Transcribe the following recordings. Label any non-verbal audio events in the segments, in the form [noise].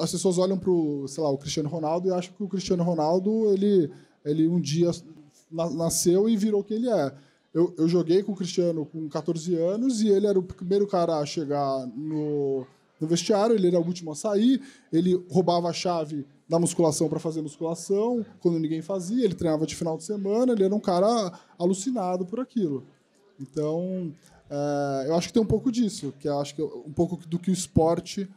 as pessoas olham para sei lá, o Cristiano Ronaldo e acham que o Cristiano Ronaldo ele, ele um dia nasceu e virou quem ele é. Eu, eu joguei com o Cristiano com 14 anos e ele era o primeiro cara a chegar no, no vestiário, ele era o último a sair, ele roubava a chave da musculação para fazer musculação, quando ninguém fazia, ele treinava de final de semana, ele era um cara alucinado por aquilo. Então, é, eu acho que tem um pouco disso, que acho que um pouco do que o esporte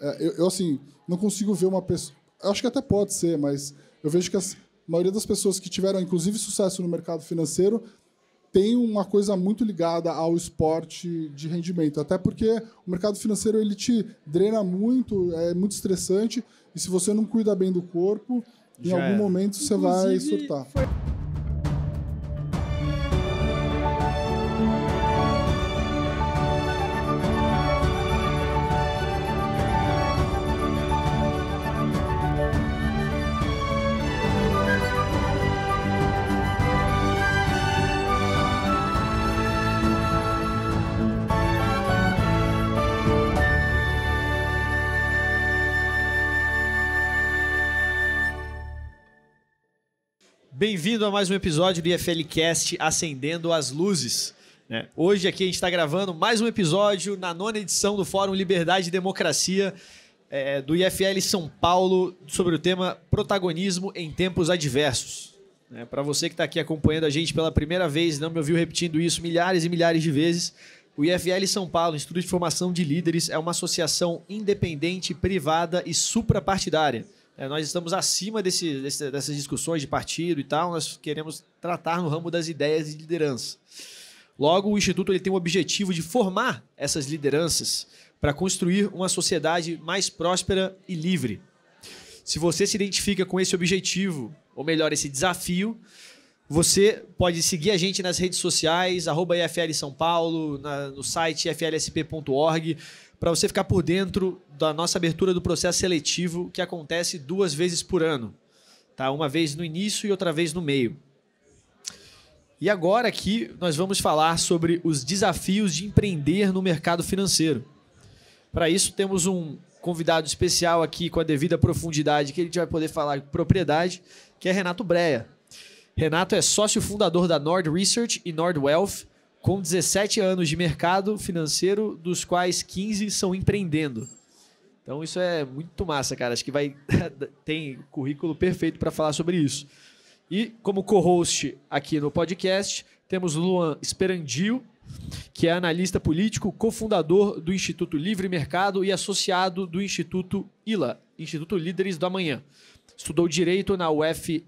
é, eu, eu, assim, não consigo ver uma pessoa. Acho que até pode ser, mas eu vejo que a maioria das pessoas que tiveram, inclusive, sucesso no mercado financeiro tem uma coisa muito ligada ao esporte de rendimento, até porque o mercado financeiro ele te drena muito, é muito estressante e se você não cuida bem do corpo, Já em algum é. momento você Inclusive, vai surtar. Foi... Bem-vindo a mais um episódio do IFLcast Acendendo as Luzes. Né? Hoje aqui a gente está gravando mais um episódio na nona edição do Fórum Liberdade e Democracia é, do IFL São Paulo sobre o tema protagonismo em tempos adversos. Né? Para você que está aqui acompanhando a gente pela primeira vez, não me ouviu repetindo isso milhares e milhares de vezes, o IFL São Paulo, Instituto de Formação de Líderes, é uma associação independente, privada e suprapartidária é, nós estamos acima desse, desse, dessas discussões de partido e tal, nós queremos tratar no ramo das ideias de liderança. Logo, o Instituto ele tem o objetivo de formar essas lideranças para construir uma sociedade mais próspera e livre. Se você se identifica com esse objetivo, ou melhor, esse desafio, você pode seguir a gente nas redes sociais, arroba IFL São Paulo, na, no site flsp.org para você ficar por dentro da nossa abertura do processo seletivo que acontece duas vezes por ano, tá? Uma vez no início e outra vez no meio. E agora aqui nós vamos falar sobre os desafios de empreender no mercado financeiro. Para isso temos um convidado especial aqui com a devida profundidade que ele vai poder falar de propriedade, que é Renato Breia. Renato é sócio fundador da Nord Research e Nord Wealth com 17 anos de mercado financeiro, dos quais 15 são empreendendo. Então isso é muito massa, cara. Acho que vai [laughs] tem currículo perfeito para falar sobre isso. E como co-host aqui no podcast, temos Luan Esperandio, que é analista político, cofundador do Instituto Livre Mercado e associado do Instituto ILA, Instituto Líderes do Amanhã. Estudou direito na UFES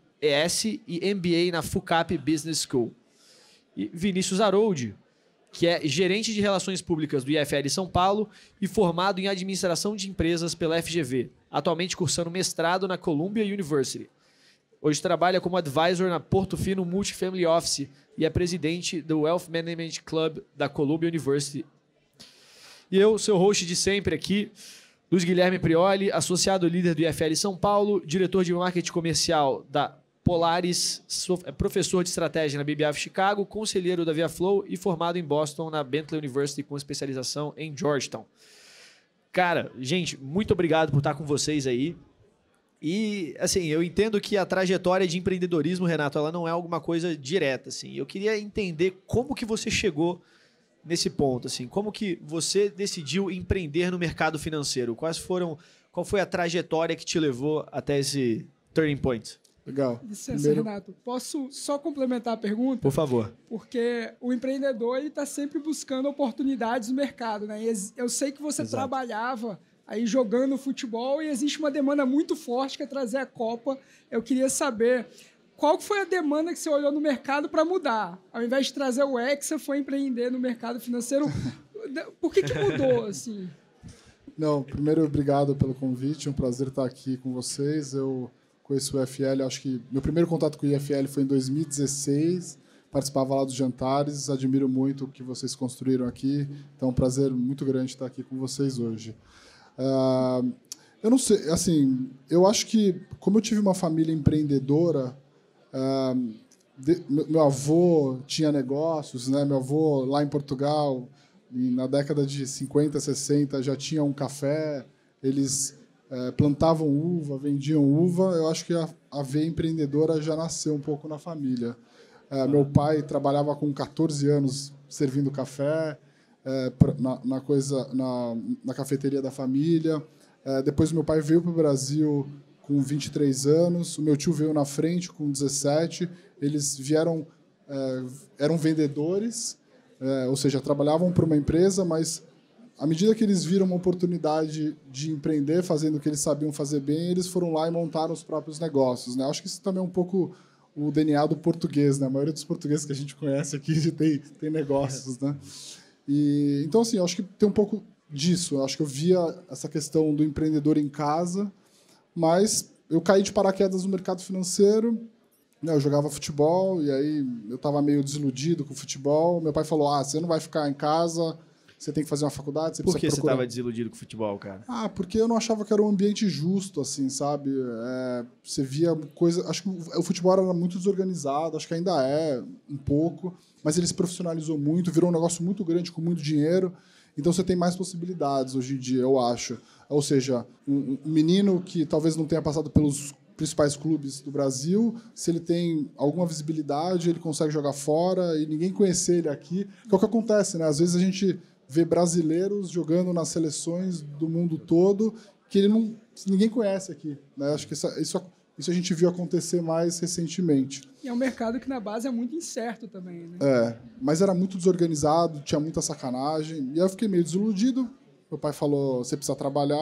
e MBA na FUCAP Business School. Vinícius Arold, que é gerente de relações públicas do IFL São Paulo e formado em administração de empresas pela FGV, atualmente cursando mestrado na Columbia University. Hoje trabalha como advisor na Portofino Multifamily Office e é presidente do Wealth Management Club da Columbia University. E eu, seu host de sempre aqui, Luiz Guilherme Prioli, associado líder do IFL São Paulo, diretor de marketing comercial da Polares, é professor de estratégia na BBF Chicago, conselheiro da ViaFlow e formado em Boston na Bentley University com especialização em Georgetown. Cara, gente, muito obrigado por estar com vocês aí. E, assim, eu entendo que a trajetória de empreendedorismo, Renato, ela não é alguma coisa direta, assim. Eu queria entender como que você chegou nesse ponto, assim. Como que você decidiu empreender no mercado financeiro? Quais foram... Qual foi a trajetória que te levou até esse turning point? Legal. Licença, Primeiro... Renato. Posso só complementar a pergunta? Por favor. Porque o empreendedor ele está sempre buscando oportunidades no mercado, né? eu sei que você Exato. trabalhava aí jogando futebol e existe uma demanda muito forte que é trazer a Copa. Eu queria saber qual foi a demanda que você olhou no mercado para mudar? Ao invés de trazer o Hexa, foi empreender no mercado financeiro. [laughs] Por que, que mudou assim? Não, primeiro obrigado pelo convite, é um prazer estar aqui com vocês. Eu conheço o IFL, acho que meu primeiro contato com o IFL foi em 2016. Participava lá dos jantares, admiro muito o que vocês construíram aqui. Então, é um prazer muito grande estar aqui com vocês hoje. Uh, eu não sei, assim, eu acho que, como eu tive uma família empreendedora, uh, de, meu avô tinha negócios, né? Meu avô lá em Portugal, na década de 50, 60, já tinha um café. Eles é, plantavam uva, vendiam uva, eu acho que a, a veia empreendedora já nasceu um pouco na família. É, meu pai trabalhava com 14 anos servindo café é, na, na, coisa na, na, cafeteria da família. É, depois meu pai veio para o Brasil com 23 anos, o meu tio veio na frente com 17. Eles vieram é, eram vendedores, é, ou seja, trabalhavam para uma empresa, mas à medida que eles viram uma oportunidade de empreender fazendo o que eles sabiam fazer bem, eles foram lá e montaram os próprios negócios. Né? Acho que isso também é um pouco o DNA do português. Né? A maioria dos portugueses que a gente conhece aqui [laughs] tem, tem negócios. Né? E, então, assim, acho que tem um pouco disso. acho que eu via essa questão do empreendedor em casa, mas eu caí de paraquedas no mercado financeiro. Né? Eu jogava futebol e aí eu estava meio desiludido com o futebol. Meu pai falou: Ah, você não vai ficar em casa você tem que fazer uma faculdade, você Por que procurar... você estava desiludido com o futebol, cara? Ah, porque eu não achava que era um ambiente justo, assim, sabe? É, você via coisa... Acho que o futebol era muito desorganizado, acho que ainda é um pouco, mas ele se profissionalizou muito, virou um negócio muito grande, com muito dinheiro, então você tem mais possibilidades hoje em dia, eu acho. Ou seja, um, um menino que talvez não tenha passado pelos principais clubes do Brasil, se ele tem alguma visibilidade, ele consegue jogar fora e ninguém conhecer ele aqui. Que é o que acontece, né? Às vezes a gente ver brasileiros jogando nas seleções do mundo todo que não, ninguém conhece aqui. Né? Acho que isso, isso, isso, a gente viu acontecer mais recentemente. E é um mercado que na base é muito incerto também. Né? É, mas era muito desorganizado, tinha muita sacanagem. E eu fiquei meio desiludido. Meu pai falou: você precisa trabalhar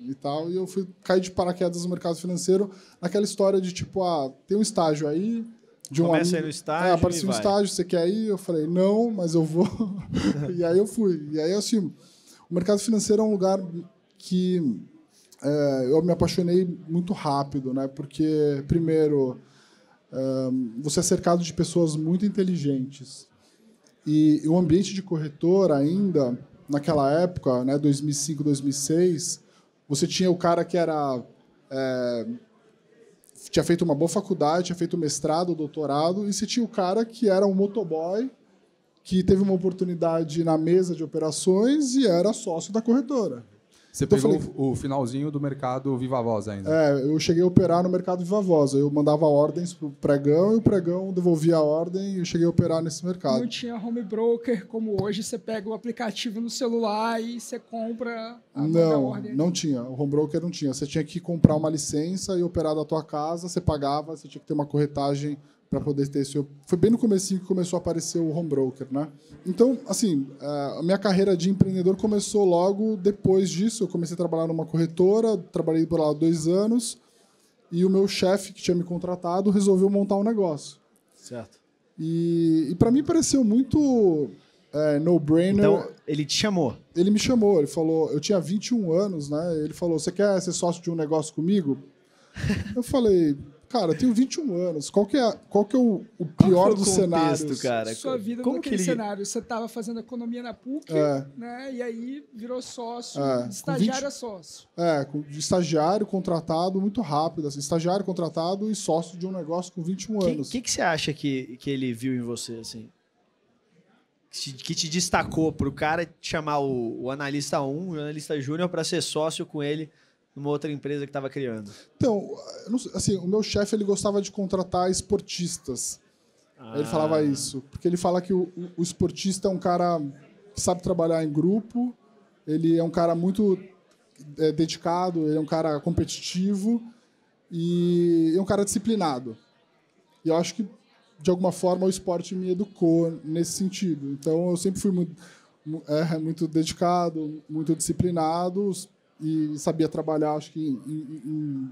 e tal. E eu fui cair de paraquedas no mercado financeiro naquela história de tipo: ah, tem um estágio aí, de um Começa amigo. aí no é, estágio. É, apareceu um estágio, você quer ir? Eu falei, não, mas eu vou. [laughs] e aí eu fui. E aí, assim, o mercado financeiro é um lugar que é, eu me apaixonei muito rápido, né? Porque, primeiro, é, você é cercado de pessoas muito inteligentes. E o ambiente de corretor ainda, naquela época, né, 2005, 2006, você tinha o cara que era é, tinha feito uma boa faculdade, tinha feito mestrado, doutorado, e você tinha o cara que era um motoboy, que teve uma oportunidade na mesa de operações e era sócio da corretora. Você então pegou falei, o finalzinho do mercado Viva Voz ainda? É, eu cheguei a operar no mercado Viva Voz. Eu mandava ordens para o pregão e o pregão devolvia a ordem e eu cheguei a operar nesse mercado. Não tinha home broker como hoje, você pega o aplicativo no celular e você compra a Não, ordem. não tinha. O home broker não tinha. Você tinha que comprar uma licença e operar da tua casa, você pagava, você tinha que ter uma corretagem para poder ter esse. Foi bem no começo que começou a aparecer o home broker, né? Então, assim, eh, a minha carreira de empreendedor começou logo depois disso. Eu comecei a trabalhar numa corretora, trabalhei por lá dois anos, e o meu chefe que tinha me contratado resolveu montar um negócio. Certo. E, e para mim pareceu muito é, no-brainer. Então, ele te chamou? Ele me chamou, ele falou, eu tinha 21 anos, né? Ele falou: Você quer ser sócio de um negócio comigo? [laughs] eu falei, cara, eu tenho 21 anos. Qual que é, qual que é o, o é pior dos contexto, cenários? cara? Sua vida Como naquele que ele... cenário. Você estava fazendo economia na PUC, é. né? E aí virou sócio, é. estagiário 20... É sócio. É, de estagiário contratado muito rápido. Assim, estagiário contratado e sócio de um negócio com 21 que, anos. O que, que você acha que, que ele viu em você, assim? Que te, destacou para o cara chamar o, o analista 1 o analista júnior para ser sócio com ele numa outra empresa que estava criando? Então, assim, o meu chefe ele gostava de contratar esportistas. Ah. Ele falava ah. isso, porque ele fala que o, o, esportista é um cara que sabe trabalhar em grupo, ele é um cara muito é, dedicado, ele é um cara competitivo e é um cara disciplinado. E eu acho que de alguma forma o esporte me educou nesse sentido. Então eu sempre fui muito, é, muito dedicado, muito disciplinado, e sabia trabalhar, acho que em, em, em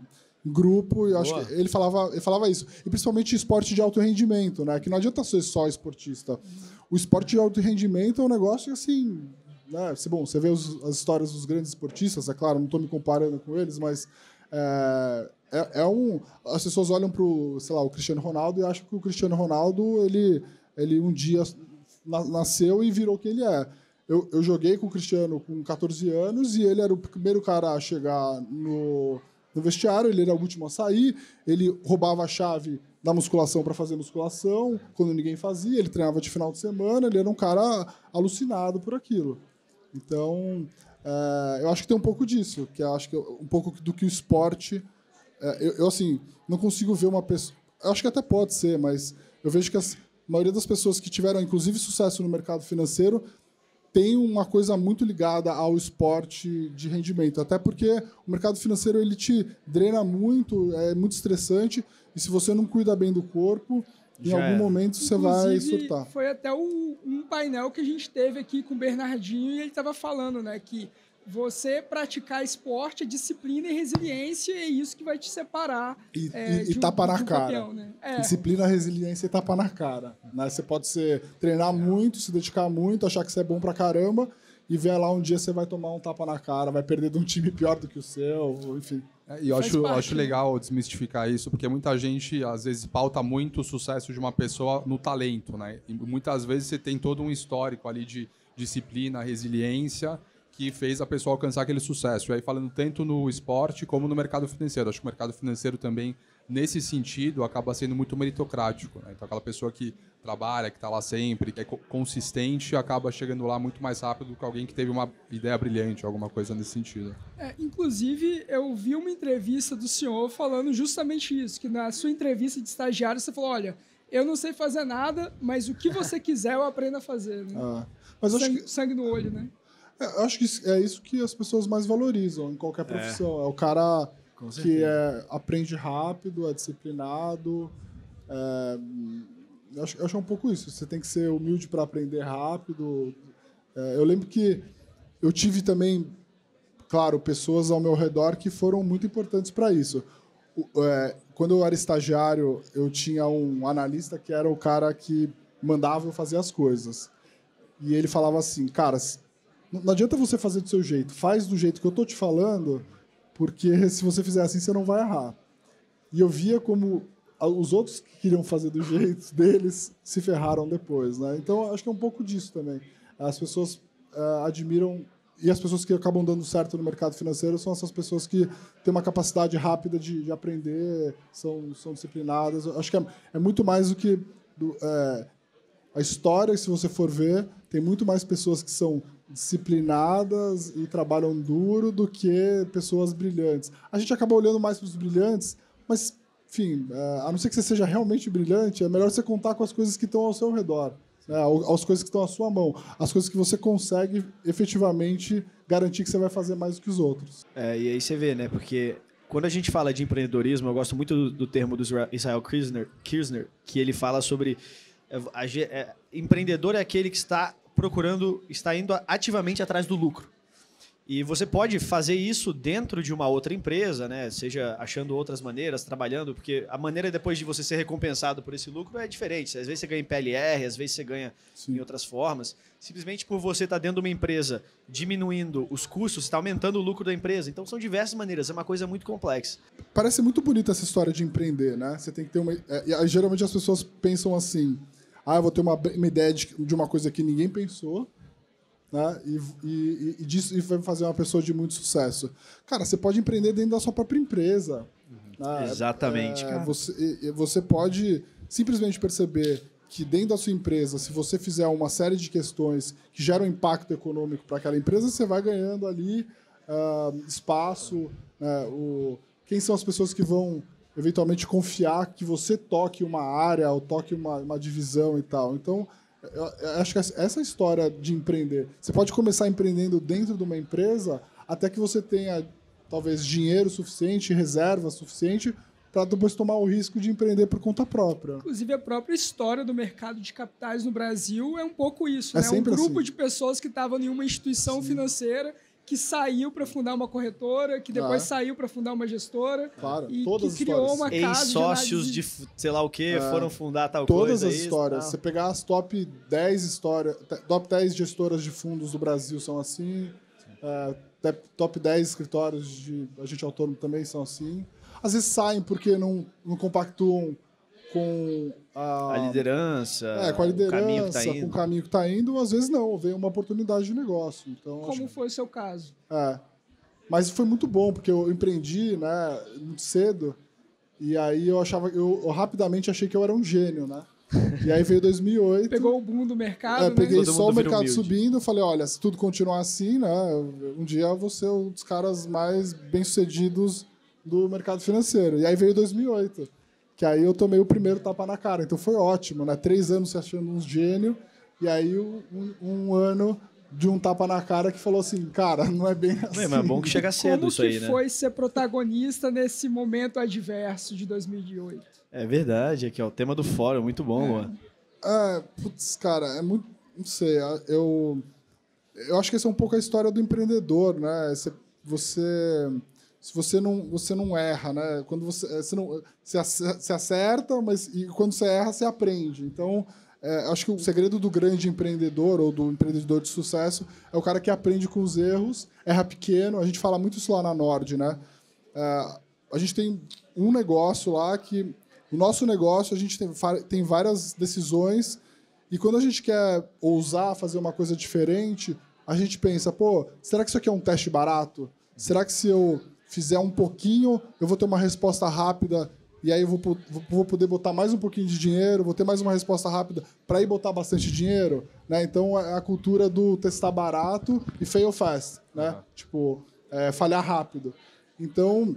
grupo. E acho que ele falava, ele falava isso. E principalmente esporte de alto rendimento, né? Que não adianta ser só esportista. O esporte de alto rendimento é um negócio assim. Né? Bom, você vê os, as histórias dos grandes esportistas, é claro, não estou me comparando com eles, mas é, é, é, um. As pessoas olham para sei lá, o Cristiano Ronaldo e acham que o Cristiano Ronaldo ele, ele um dia nasceu e virou o que ele é. Eu, eu joguei com o Cristiano com 14 anos e ele era o primeiro cara a chegar no, no vestiário, ele era o último a sair, ele roubava a chave da musculação para fazer musculação, quando ninguém fazia, ele treinava de final de semana, ele era um cara alucinado por aquilo. Então, é, eu acho que tem um pouco disso, que acho que um pouco do que o esporte. É, eu, eu, assim, não consigo ver uma pessoa. Acho que até pode ser, mas eu vejo que a maioria das pessoas que tiveram, inclusive, sucesso no mercado financeiro, tem uma coisa muito ligada ao esporte de rendimento, até porque o mercado financeiro ele te drena muito, é muito estressante, e se você não cuida bem do corpo, em algum é. momento você Inclusive, vai surtar. Foi até o, um painel que a gente teve aqui com o Bernardinho e ele estava falando, né, que você praticar esporte, disciplina e resiliência é isso que vai te separar. E, é, e, e tapa na um cara. Campeão, né? é. Disciplina, resiliência e tapa na cara. Né? Você pode ser, treinar muito, se dedicar muito, achar que você é bom pra caramba e ver lá um dia você vai tomar um tapa na cara, vai perder de um time pior do que o seu, enfim. É, e eu acho, parte, acho né? legal desmistificar isso, porque muita gente às vezes pauta muito o sucesso de uma pessoa no talento, né? E muitas vezes você tem todo um histórico ali de disciplina, resiliência que fez a pessoa alcançar aquele sucesso. E aí falando tanto no esporte como no mercado financeiro. Acho que o mercado financeiro também, nesse sentido, acaba sendo muito meritocrático. Né? Então aquela pessoa que trabalha, que está lá sempre, que é consistente, acaba chegando lá muito mais rápido do que alguém que teve uma ideia brilhante, alguma coisa nesse sentido. É, inclusive, eu vi uma entrevista do senhor falando justamente isso, que na sua entrevista de estagiário você falou, olha, eu não sei fazer nada, mas o que você [laughs] quiser eu aprendo a fazer. Né? Ah, mas sangue, que... sangue no olho, né? É, eu acho que é isso que as pessoas mais valorizam em qualquer é. profissão. É, o cara que é, aprende rápido, é disciplinado. É, eu, acho, eu acho um pouco isso. Você tem que ser humilde para aprender rápido. É, eu lembro que eu tive também, claro, pessoas ao meu redor que foram muito importantes para isso quando eu era estagiário, eu tinha um analista que era o cara que mandava eu fazer as coisas. E ele falava assim, cara, não adianta você fazer do seu jeito. Faz do jeito que eu tô te falando, porque [laughs] se você fizer assim, você não vai errar. E eu via como os outros que queriam fazer do [laughs] jeito deles se ferraram depois, né? Então acho que é um pouco disso também. As pessoas uh, admiram e as pessoas que acabam dando certo no mercado financeiro são essas pessoas que têm uma capacidade rápida de, de aprender, são, são disciplinadas. Acho que é, é muito mais do que do, é, a história, se você for ver, tem muito mais pessoas que são disciplinadas e trabalham duro do que pessoas brilhantes. A gente acaba olhando mais para os brilhantes, mas, enfim, é, a não ser que você seja realmente brilhante, é melhor você contar com as coisas que estão ao seu redor, né? as coisas que estão à sua mão, as coisas que você consegue efetivamente garantir que você vai fazer mais do que os outros. É, e aí você vê, né? Porque quando a gente fala de empreendedorismo, eu gosto muito do, do termo do Israel Kirchner, Kirzner, que ele fala sobre. É, é, empreendedor é aquele que está procurando, está indo ativamente atrás do lucro. E você pode fazer isso dentro de uma outra empresa, né? Seja achando outras maneiras, trabalhando, porque a maneira depois de você ser recompensado por esse lucro é diferente. Às vezes você ganha em PLR, às vezes você ganha Sim. em outras formas. Simplesmente por você estar tá dentro de uma empresa diminuindo os custos, está aumentando o lucro da empresa. Então são diversas maneiras, é uma coisa muito complexa. Parece muito bonita essa história de empreender, né? Você tem que ter uma. É, é geralmente as pessoas pensam assim ah, eu vou ter uma, uma ideia de, de, uma coisa que ninguém pensou, né? E, e, e, disso, e vai fazer uma pessoa de muito sucesso. Cara, você pode empreender dentro da sua própria empresa. Uhum. Né? Exatamente, é, Você, você pode simplesmente perceber que dentro da sua empresa, se você fizer uma série de questões que geram impacto econômico para aquela empresa, você vai ganhando ali uh, espaço, né? o, quem são as pessoas que vão eventualmente confiar que você toque uma área ou toque uma, uma divisão e tal. Então, eu acho que essa história de empreender, você pode começar empreendendo dentro de uma empresa até que você tenha talvez dinheiro suficiente, reserva suficiente para depois tomar o risco de empreender por conta própria. Inclusive a própria história do mercado de capitais no Brasil é um pouco isso, é né? Um grupo assim. de pessoas que estavam em uma instituição Sim. financeira que saiu para fundar uma corretora, que depois ah. saiu para fundar uma gestora. Claro, e todas que criou uma casa. sócios de, de, sei lá o que é. foram fundar tal todas coisa. Todas as é histórias. Ah. Você pegar as top 10 histórias, top 10 gestoras de fundos do Brasil são assim. É, top 10 escritórios de agente autônomo também são assim. Às vezes saem porque não, não compactuam com a, a liderança, é, com a liderança, tá com o caminho que está indo, às vezes não, vem uma oportunidade de negócio. Então, Como foi o seu caso? É. Mas foi muito bom, porque eu empreendi né, muito cedo, e aí eu achava, eu, eu rapidamente achei que eu era um gênio, né? E aí veio 2008. [laughs] Pegou o boom do mercado, é, né? Peguei só o mercado humilde. subindo. Falei, olha, se tudo continuar assim, né? Um dia eu vou ser um dos caras mais bem-sucedidos do mercado financeiro. E aí veio 2008 que aí eu tomei o primeiro tapa na cara. Então foi ótimo, né? Três anos se achando um gênio, e aí um, um ano de um tapa na cara que falou assim, cara, não é bem assim. É, mas é bom assim. que chega cedo Como isso aí, né? Como foi ser protagonista nesse momento adverso de 2008? É verdade, é que é o tema do fórum, muito bom, é. É, putz, cara, é muito... Não sei, eu... Eu acho que essa é um pouco a história do empreendedor, né? Você... você se você não você não erra, né? Quando você eh, não eh, se acerta, mas e quando você erra você aprende. Então é, acho que o segredo do grande empreendedor ou do empreendedor de sucesso é o cara que aprende com os erros, erra pequeno. A gente fala muito isso lá na Nord, né? É, a gente tem um negócio lá que o nosso negócio a gente tem, tem várias decisões e quando a gente quer ousar fazer uma coisa diferente, a gente pensa, pô, será que isso aqui é um teste barato? Será que se eu fizer um pouquinho, eu vou ter uma resposta rápida e aí eu vou, vou poder botar mais um pouquinho de dinheiro, vou ter mais uma resposta rápida para ir botar bastante dinheiro, né? Então é a cultura do testar barato e fail fast, né? Uhum. Tipo, é, falhar rápido. Então,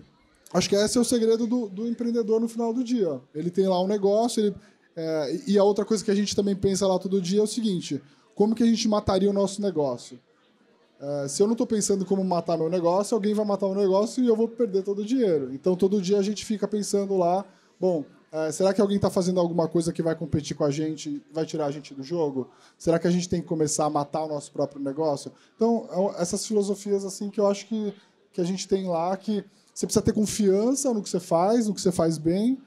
acho que esse é o segredo do, do, empreendedor no final do dia. Ele tem lá um negócio, ele, é, e a outra coisa que a gente também pensa lá todo dia é o seguinte: como que a gente mataria o nosso negócio? Ah, se eu não estou pensando como matar meu negócio, alguém vai matar meu negócio e eu vou perder todo o dinheiro. Então, todo dia a gente fica pensando lá, bom, uh, será que alguém está fazendo alguma coisa que vai competir com a gente, vai tirar a gente do jogo? Será que a gente tem que começar a matar o nosso próprio negócio? Então, é essas filosofias assim que eu acho que, que a gente tem lá, que você precisa ter confiança no que você faz, no que você faz bem,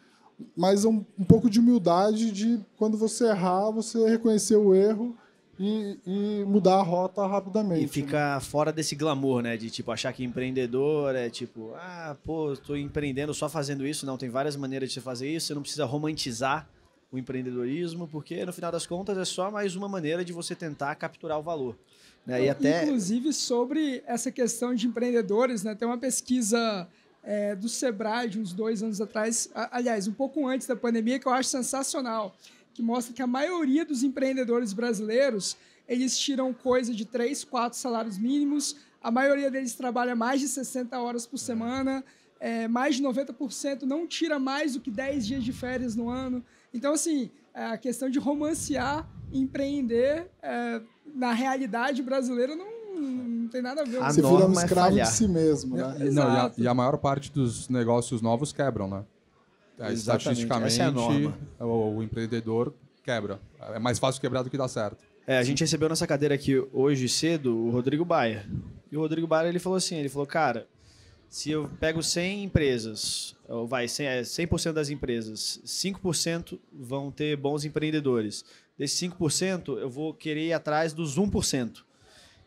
mas um, um pouco de humildade de, quando você errar, você reconhecer o erro e, e, mudar a rota rapidamente. E né? ficar né? fora desse glamour, né? De tipo, achar que empreendedor é tipo, ah, pô, estou empreendendo só fazendo isso. Não, tem várias maneiras de você fazer isso. Você não precisa romantizar o empreendedorismo, porque no final das contas é só mais uma maneira de você tentar capturar o valor. Né? E então, até... Inclusive, sobre essa questão de empreendedores, né? Tem uma pesquisa. É, do Sebrae, de uns dois anos atrás, aliás, um pouco antes da pandemia, que eu acho sensacional que mostra que a maioria dos empreendedores brasileiros eles tiram coisa de 3, 4 salários mínimos, a maioria deles trabalha mais de 60 horas por é. semana, é, mais de 90% não tira mais do que 10 dias de férias no ano. Então, assim, é, a questão de romancear, empreender é, na realidade brasileira não, não tem nada a ver. A Você vira um é escravo é de si mesmo, né? Não, e, a, e, a, maior parte dos negócios novos quebram, né? É, estatisticamente, Essa é a norma. O, o empreendedor quebra. É mais fácil quebrar do que dar certo. É, a gente recebeu nessa cadeira aqui hoje cedo o Rodrigo Baia. E o Rodrigo Baia ele falou assim, ele falou, cara, se eu pego 100 empresas, ou vai, 100 é, das empresas, 5% vão ter bons empreendedores. Desses 5%, eu vou querer ir atrás dos 1%.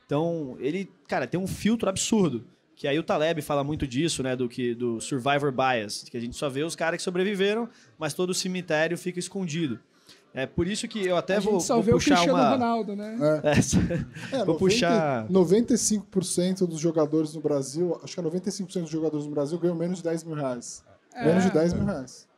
Então, ele, cara, tem um filtro absurdo. Que aí o Taleb fala muito disso, né? Do que do survivor bias, que a gente só vê os caras que sobreviveram, mas todo o cemitério fica escondido. É por isso que eu até a vou, gente só vou vê puxar o uma... Ronaldo, né? É. [laughs] é vou 90, puxar 95% dos jogadores no Brasil, acho que é 95% dos jogadores no Brasil ganham menos de 10 mil reais. É. Menos de 10 é. mil reais.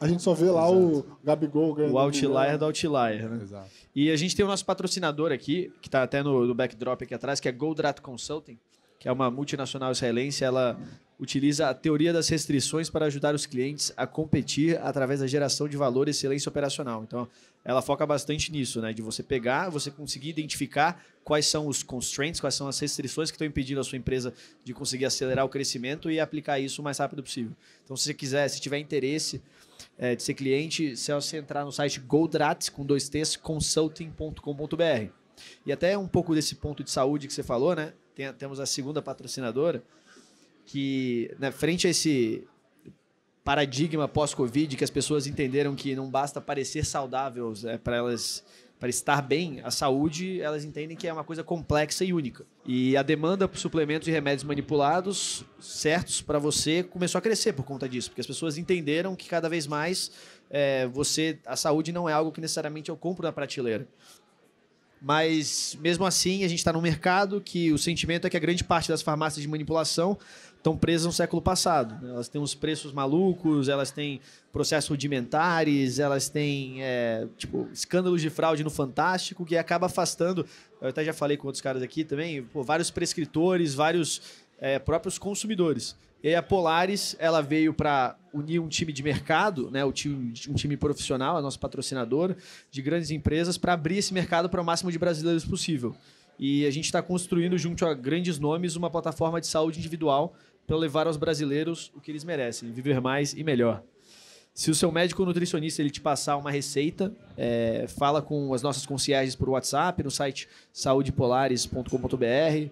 A gente só vê lá Exato. o Gabigol ganhando. O Outlier do Outlier, né? Exato. E a gente tem o nosso patrocinador aqui, que está até no, no backdrop aqui atrás, que é Goldrat Consulting que é uma multinacional israelense, ela utiliza a teoria das restrições para ajudar os clientes a competir através da geração de valor e excelência operacional. Então, ela foca bastante nisso, né? De você pegar, você conseguir identificar quais são os constraints, quais são as restrições que estão impedindo a sua empresa de conseguir acelerar o crescimento e aplicar isso o mais rápido possível. Então, se você quiser, se tiver interesse é, de ser cliente, se você entrar no site GoldratsConsulting.com.br com dois t's, consulting.com.br. E até um pouco desse ponto de saúde que você falou, né? tem, temos a segunda patrocinadora, que na né, frente a esse paradigma pós-Covid, que as pessoas entenderam que não basta parecer saudável é, para elas para estar bem, a saúde, elas entendem que é uma coisa complexa e única. E a demanda por suplementos e remédios manipulados, certos para você, começou a crescer por conta disso, porque as pessoas entenderam que cada vez mais é, você a saúde não é algo que necessariamente eu compro na prateleira. Mas mesmo assim, a gente está num mercado que o sentimento é que a grande parte das farmácias de manipulação estão presas no século passado. Né? Elas têm uns preços malucos, elas têm processos rudimentares, elas têm é, tipo, escândalos de fraude no Fantástico, que acaba afastando. Eu até já falei com outros caras aqui também, pô, vários prescritores, vários é, próprios consumidores. E aí a Polaris, ela veio para unir um time de mercado, né, um time, um time profissional, a é nossa patrocinadora, de grandes empresas, para abrir esse mercado para o máximo de brasileiros possível. E a gente está construindo, junto a grandes nomes, uma plataforma de saúde individual para levar aos brasileiros o que eles merecem, viver mais e melhor. Se o seu médico nutricionista ele te passar uma receita, é, fala com as nossas concierges por WhatsApp, no site saudepolares.com.br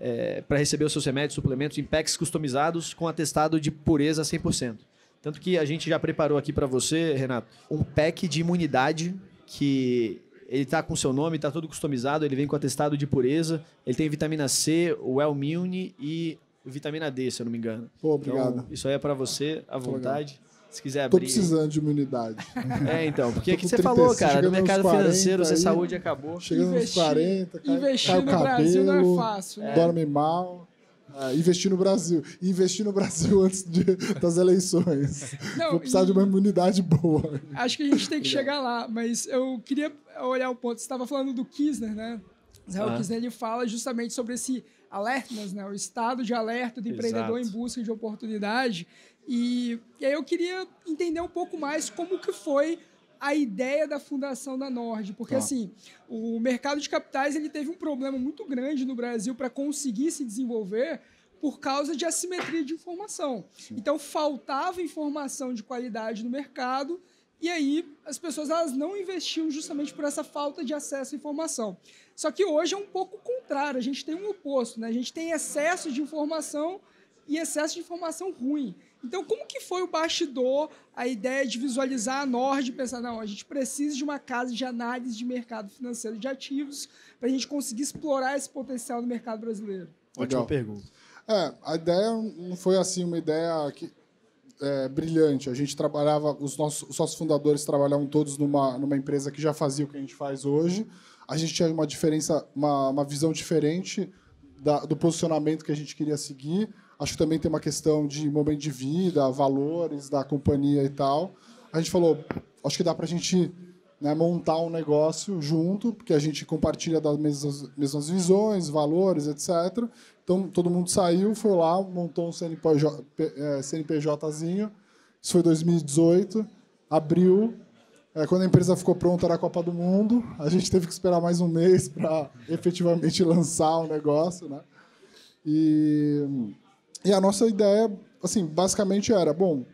é, para receber os seus remédios, suplementos em packs customizados com atestado de pureza 100%. Tanto que a gente já preparou aqui para você, Renato, um pack de imunidade que ele está com seu nome, está todo customizado, ele vem com atestado de pureza, ele tem vitamina C, o L-Mune e vitamina D, se eu não me engano. Pô, obrigado. Então, isso aí é para você, à vontade. Obrigado. Se quiser abrir. Tô precisando de imunidade. É, então. Porque você 36, falou, cara, no mercado financeiro, aí, saúde acabou. Chegando investir, nos 40, cai, investir cai no cabelo, Brasil não é fácil, né? Dorme mal. Ah, investir no Brasil. investir no Brasil [laughs] antes de, das eleições. Não, Vou precisar e... de uma imunidade boa. Acho que a gente tem que [laughs] chegar lá, mas eu queria olhar o ponto. Você estava falando do Kisner, né? Ah. O Kisner ele fala justamente sobre esse alerta, né? o estado de alerta do empreendedor Exato. em busca de oportunidade. E, e aí eu queria entender um pouco mais como que foi a ideia da fundação da Nord, porque tá. assim, o mercado de capitais ele teve um problema muito grande no Brasil para conseguir se desenvolver por causa de assimetria de informação. Sim. Então faltava informação de qualidade no mercado e aí as pessoas elas não investiam justamente por essa falta de acesso à informação. Só que hoje é um pouco contrário, a gente tem um oposto, né? A gente tem excesso de informação e excesso de informação ruim. Então, como que foi o bastidor, a ideia de visualizar a Nord e pensar, não, a gente precisa de uma casa de análise de mercado financeiro de ativos para a gente conseguir explorar esse potencial do mercado brasileiro? Ótima pergunta. É, a ideia não foi assim uma ideia que, é, brilhante. A gente trabalhava, os nossos os fundadores trabalhavam todos numa, numa empresa que já fazia o que a gente faz hoje. A gente tinha uma diferença, uma, uma visão diferente da, do posicionamento que a gente queria seguir Acho que também tem uma questão de momento de vida, valores da companhia e tal. A gente falou, acho que dá para a gente né, montar um negócio junto, porque a gente compartilha das mesmas, mesmas visões, valores, etc. Então, todo mundo saiu, foi lá, montou um CNPJ, é, CNPJzinho. Isso foi 2018, abril, é, quando a empresa ficou pronta, era a Copa do Mundo. A gente teve que esperar mais um mês para [laughs] efetivamente lançar o um negócio, né? E e a nossa ideia, assim, basicamente era, bom,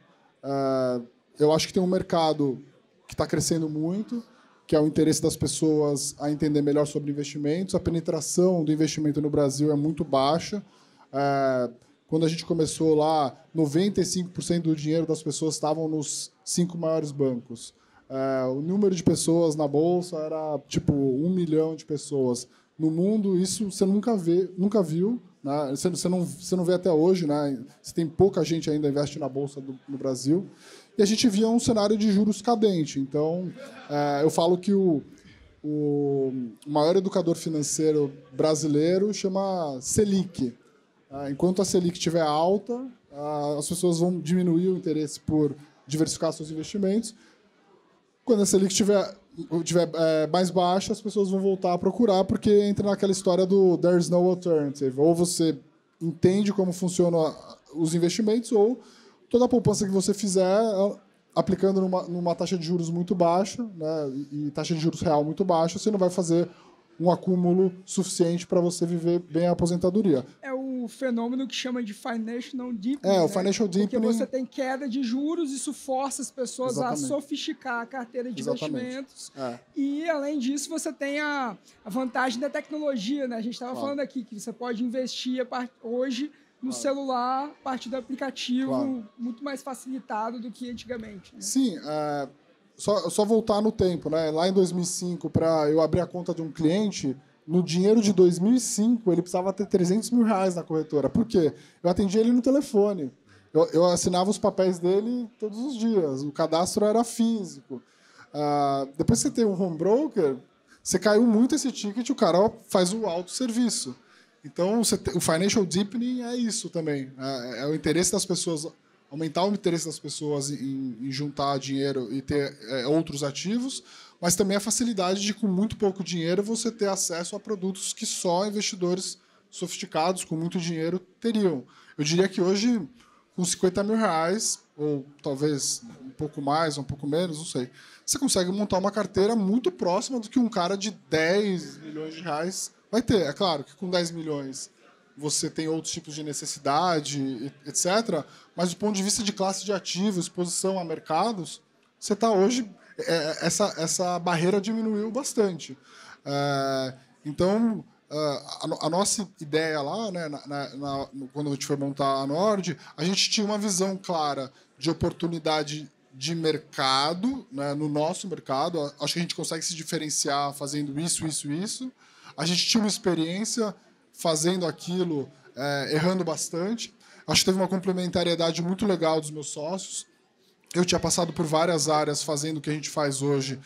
é, eu acho que tem um mercado que está crescendo muito, que é o interesse das pessoas a entender melhor sobre investimentos. A penetração do investimento no Brasil é muito baixa. É, quando a gente começou lá, 95% do dinheiro das pessoas estavam nos cinco maiores bancos. É, o número de pessoas na bolsa era tipo um milhão de pessoas. No mundo, isso você nunca, vê, nunca viu. Né? Você, não, você não vê até hoje, né? Você tem pouca gente ainda investe na Bolsa do, no Brasil. E a gente via um cenário de juros cadente. Então, é, eu falo que o, o maior educador financeiro brasileiro chama Selic. É, enquanto a Selic estiver alta, é, as pessoas vão diminuir o interesse por diversificar seus investimentos. Quando a Selic estiver tiver é, mais baixa, as pessoas vão voltar a procurar, porque entra naquela história do there's no alternative. Ou você entende como funcionam os investimentos, ou toda a poupança que você fizer, é, aplicando numa, numa taxa de juros muito baixa, né, e taxa de juros real muito baixa, você não vai fazer um acúmulo suficiente para você viver bem a aposentadoria. É o fenômeno que chama de financial deepening. É, o né? financial deepening. Porque você tem queda de juros, isso força as pessoas Exatamente. a sofisticar a carteira de Exatamente. investimentos. É. E, além disso, você tem a, a vantagem da tecnologia, né? A gente estava claro. falando aqui que você pode investir part... hoje no claro. celular a partir do aplicativo, claro. muito mais facilitado do que antigamente. Né? Sim, é só, só voltar no tempo, né? Lá em 2005, para eu abrir a conta de um cliente, no dinheiro de 2005, ele precisava ter 300 mil reais na corretora. Por quê? Eu atendia ele no telefone. Eu, eu assinava os papéis dele todos os dias. O cadastro era físico. Uh, depois que você tem um home broker, você caiu muito esse ticket, o cara faz o serviço. Então, o financial deepening é isso também. É, é o interesse das pessoas aumentar o interesse das pessoas em, em juntar dinheiro e ter é, outros ativos, mas também a facilidade de, com muito pouco dinheiro, você ter acesso a produtos que só investidores sofisticados, com muito dinheiro, teriam. Eu diria que hoje, com 50 mil reais, ou talvez um pouco mais, um pouco menos, não sei, você consegue montar uma carteira muito próxima do que um cara de 10 milhões de reais vai ter. É claro que com 10 milhões você tem outros tipos de necessidade, etc. Mas do ponto de vista de classe de ativo, exposição a mercados, você está hoje. É, é, essa, essa barreira diminuiu bastante. É, então, é, a, a, nossa ideia lá, né, na, na, quando a gente foi montar a Nord, a gente tinha uma visão clara de oportunidade de mercado, né, no nosso mercado. Acho que a gente consegue se diferenciar fazendo isso, isso, isso. A gente tinha uma experiência fazendo aquilo, é, errando bastante. Acho que teve uma complementariedade muito legal dos meus sócios. Eu tinha passado por várias áreas fazendo o que a gente faz hoje,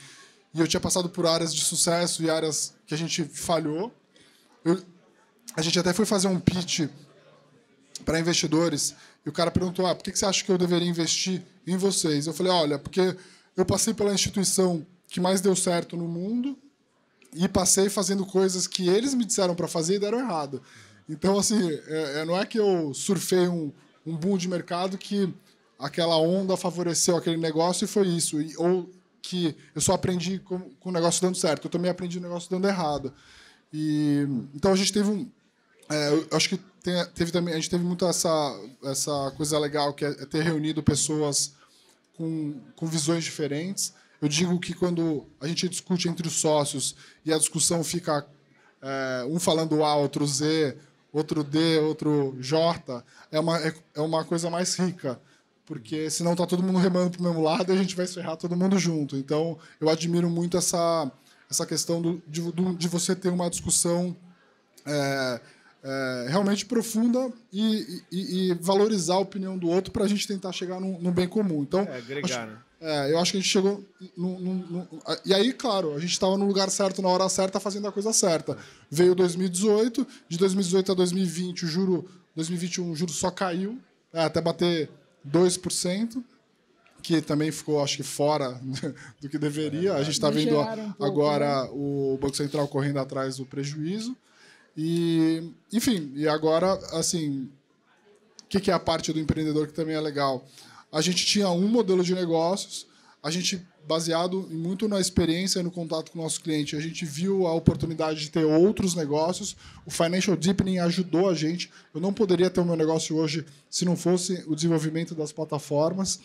e eu tinha passado por áreas de sucesso e áreas que a gente falhou. Eu, a gente até foi fazer um pitch para investidores e o cara perguntou: ah, por que você acha que eu deveria investir em vocês? Eu falei: olha, porque eu passei pela instituição que mais deu certo no mundo e passei fazendo coisas que eles me disseram para fazer e deram errado. Então, assim, é, é, não é que eu surfei um, um boom de mercado que aquela onda favoreceu aquele negócio e foi isso. E, ou que eu só aprendi com, com o negócio dando certo, eu também aprendi o negócio dando errado. E, então a gente teve um. É, acho que tem, teve também, a gente teve muito essa, essa coisa legal que é, é ter reunido pessoas com, com visões diferentes. Eu digo que quando a gente discute entre os sócios e a discussão fica é, um falando A, outro Z, outro D, outro J, é uma, é, é uma coisa mais rica, porque senão está todo mundo remando para o mesmo lado e a gente vai ferrar todo mundo junto. Então, eu admiro muito essa, essa questão do, de, do, de você ter uma discussão é, é, realmente profunda e, e, e, valorizar a opinião do outro para a gente tentar chegar num, num bem comum. Então, é, agregar, acho, né? É, eu acho que a gente chegou. e aí, claro, a gente estava no lugar certo, na hora certa, fazendo a coisa certa. Veio 2018, de 2018 a 2020, o juro. 2021 o juro só caiu, é, até bater 2%, que também ficou, acho que, fora [laughs] do que deveria. A gente está vendo agora né? o Banco Central correndo atrás do prejuízo. E, enfim, e agora, assim, o que, que é a parte do empreendedor que também é legal? a gente tinha um modelo de negócios, a gente, baseado muito na experiência e no contato com o nosso cliente, a gente viu a oportunidade de ter outros negócios. O Financial Deepening ajudou a gente. Eu não poderia ter o meu negócio hoje se não fosse o desenvolvimento das plataformas.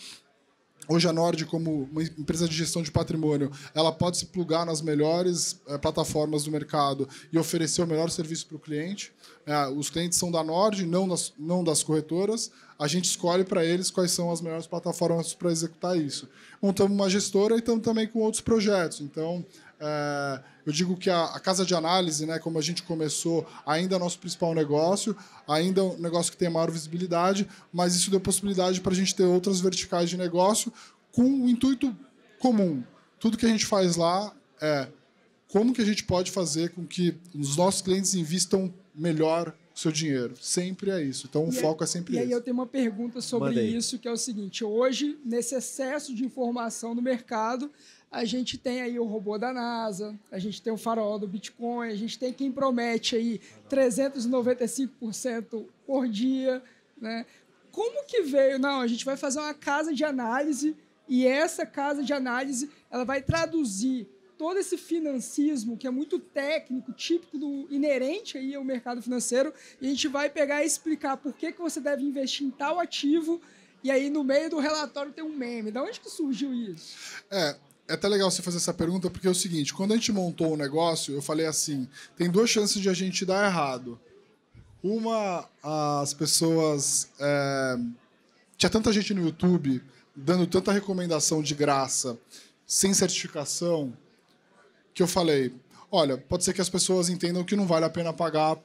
Hoje a Nord, como uma empresa de gestão de patrimônio, ela pode se plugar nas melhores é, plataformas do mercado e oferecer o melhor serviço para o cliente. É, os clientes são da Nord, não das, não das corretoras. A gente escolhe para eles quais são as melhores plataformas para executar isso. Montamos uma gestora e estamos também com outros projetos. Então, é, eu digo que a, a, casa de análise, né, como a gente começou, ainda é nosso principal negócio, ainda é um negócio que tem maior visibilidade, mas isso deu possibilidade para a gente ter outras verticais de negócio com um intuito comum. Tudo que a gente faz lá é como que a gente pode fazer com que os nossos clientes invistam melhor o seu dinheiro. Sempre é isso. Então, e o foco é sempre e esse. E aí eu tenho uma pergunta sobre Mandei. isso, que é o seguinte. Hoje, nesse excesso de informação no mercado, a gente tem aí o robô da NASA, a gente tem o farol do Bitcoin, a gente tem quem promete aí 395% por dia, né? Como que veio? Não, a gente vai fazer uma casa de análise e essa casa de análise ela vai traduzir todo esse financismo que é muito técnico, típico do inerente aí ao mercado financeiro, e a gente vai pegar e explicar por que, que você deve investir em tal ativo. E aí, no meio do relatório tem um meme. Da onde que surgiu isso? É, é até legal você fazer essa pergunta, porque é o seguinte: quando a gente montou o negócio, eu falei assim: tem duas chances de a gente dar errado. Uma, as pessoas. É, tinha tanta gente no YouTube dando tanta recomendação de graça, sem certificação, que eu falei: olha, pode ser que as pessoas entendam que não vale a pena pagar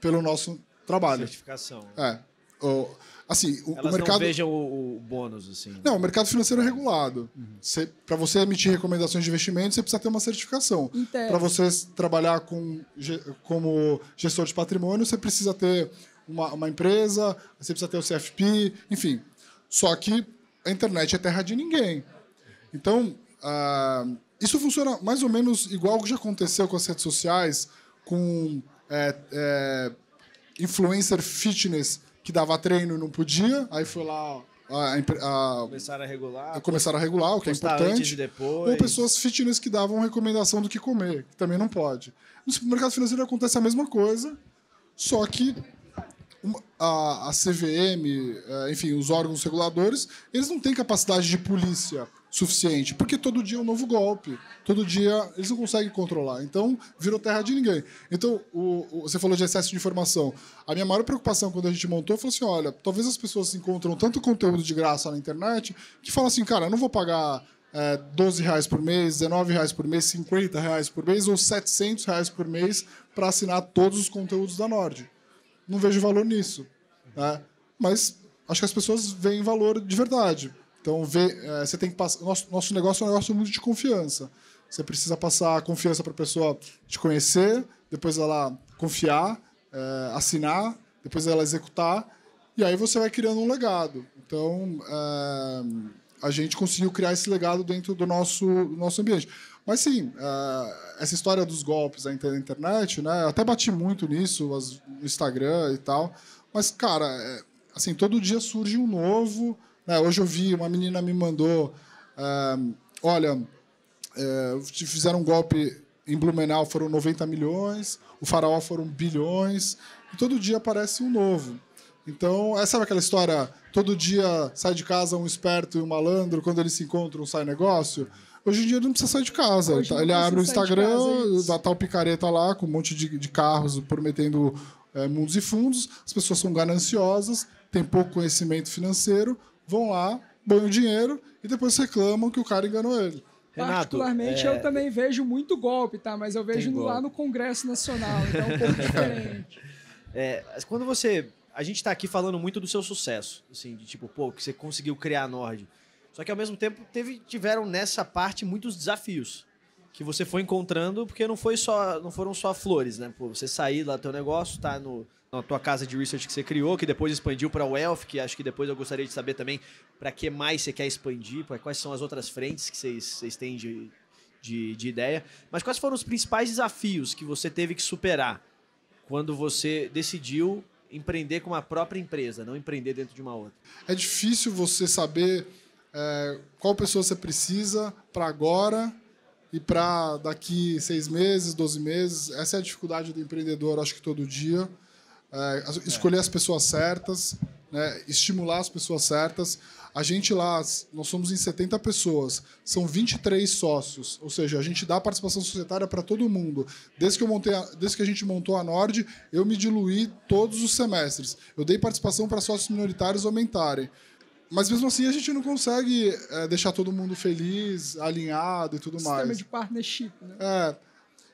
pelo nosso trabalho. Certificação. É. Ou, Assim, o, Elas o mercado. Não vejam o, o, bônus, assim. Né? Não, o mercado financeiro é regulado. Uhum. Para você emitir recomendações de investimento, você precisa ter uma certificação. Para você trabalhar com, como gestor de patrimônio, você precisa ter uma, uma empresa, você precisa ter o CFP, enfim. Só que a internet é terra de ninguém. Então, uh, isso funciona mais ou menos igual que já aconteceu com as redes sociais, com é, é, influencer fitness que dava treino e não podia, aí foi lá a, a, começaram a regular. Começaram a regular, o que é importante. Ou pessoas fitness que davam recomendação do que comer, que também não pode. No mercado financeiro acontece a mesma coisa, só que a, a CVM, é, enfim, os órgãos reguladores, eles não têm capacidade de polícia suficiente, porque todo dia é um novo golpe, todo dia eles não conseguem controlar, então virou terra de ninguém. Então, o, o, você falou de excesso de informação. A minha maior preocupação quando a gente montou foi assim: olha, talvez as pessoas encontram tanto conteúdo de graça na internet que falam assim, cara, eu não vou pagar é, 12 reais por mês, 19 reais por mês, 50 reais por mês ou 700 reais por mês para assinar todos os conteúdos da Nord. Não vejo valor nisso. Né? Mas acho que as pessoas veem valor de verdade. Então, vê, é, você tem que passar. Nosso, nosso negócio é um negócio muito de confiança. Você precisa passar a confiança para a pessoa te conhecer, depois ela confiar, é, assinar, depois ela executar, e aí você vai criando um legado. Então, é, a gente conseguiu criar esse legado dentro do nosso, do nosso ambiente. Mas sim, é, essa história dos golpes da internet, né? Eu até bati muito nisso no Instagram e tal. Mas, cara, é, assim, todo dia surge um novo. Né? Hoje eu vi, uma menina me mandou: ah, olha, é, fizeram um golpe em Blumenau, foram 90 milhões, o Faraó foram bilhões, e todo dia aparece um novo. Então, é, sabe aquela história? Todo dia sai de casa um esperto e um malandro, quando eles se encontram, sai negócio? Hoje em dia não precisa sair de casa. Hoje tá? ele abre o Instagram, da é dá tal picareta lá, com um monte de, de carros prometendo é, mundos e fundos. As pessoas são gananciosas, têm pouco conhecimento financeiro, vão lá, banham dinheiro e depois reclamam que o cara enganou ele. Renato, Particularmente, é... eu também vejo muito golpe, tá? Mas eu vejo lá no Congresso Nacional, então é um pouco [laughs] diferente. É, quando você. A gente está aqui falando muito do seu sucesso, assim, de tipo, pô, que você conseguiu criar a Nord. Só que ao mesmo tempo teve, tiveram nessa parte muitos desafios que você foi encontrando, porque não foi só, não foram só flores, né? Pô, você sair lá teu negócio, tá no na tua casa de research que você criou, que depois expandiu para o Elf, que acho que depois eu gostaria de saber também para que mais você quer expandir, pra, quais são as outras frentes que vocês, vocês têm de, de, de ideia. Mas quais foram os principais desafios que você teve que superar quando você decidiu empreender com uma própria empresa, não empreender dentro de uma outra? É difícil você saber é, qual pessoa você precisa para agora e para daqui seis meses, doze meses. Essa é a dificuldade do empreendedor, acho que todo dia. É, escolher as pessoas certas, né, estimular as pessoas certas. A gente lá, nós somos em 70 pessoas, são 23 sócios, ou seja, a gente dá participação societária para todo mundo. Desde que, eu montei a, desde que a gente montou a Nord, eu me diluí todos os semestres. Eu dei participação para sócios minoritários aumentarem. Mas mesmo assim a gente não consegue é, deixar todo mundo feliz, alinhado e tudo Sistema mais. Sistema de partnership, né? É.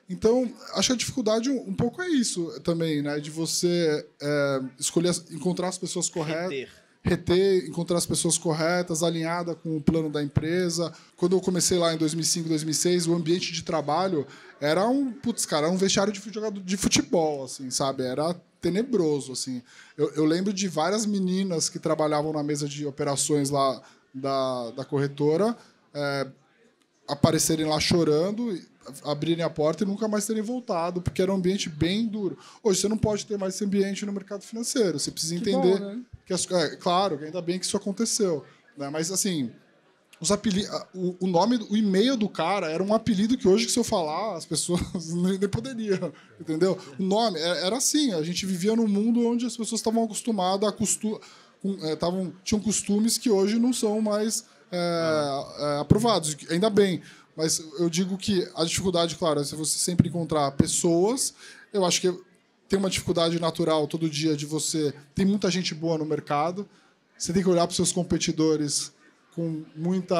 Então, acho que a dificuldade um, um pouco é isso também, né? De você é, escolher, encontrar as pessoas corretas. Reter. reter. encontrar as pessoas corretas, alinhada com o plano da empresa. Quando eu comecei lá em 2005, 2006, o ambiente de trabalho era um, putz, cara, um vestiário de jogador de futebol, assim, sabe? Era tenebroso, assim. Eu, eu lembro de várias meninas que trabalhavam na mesa de operações lá da, da corretora é, aparecerem lá chorando, abrirem a porta e nunca mais terem voltado, porque era um ambiente bem duro. Hoje você não pode ter mais esse ambiente no mercado financeiro. Você precisa que entender bom, né? que as, é, claro, ainda bem que isso aconteceu, né? Mas assim, os apeli o, o nome, o e-mail do cara era um apelido que hoje, que se eu falar, as pessoas [laughs] nem poderiam, entendeu? O nome é, era assim, a gente vivia num mundo onde as pessoas estavam acostumadas a costu um, é, tinham costumes que hoje não são mais é, é, aprovados, ainda bem. Mas eu digo que a dificuldade, claro, é se você sempre encontrar pessoas, eu acho que tem uma dificuldade natural todo dia de você. Tem muita gente boa no mercado, você tem que olhar para os seus competidores com muita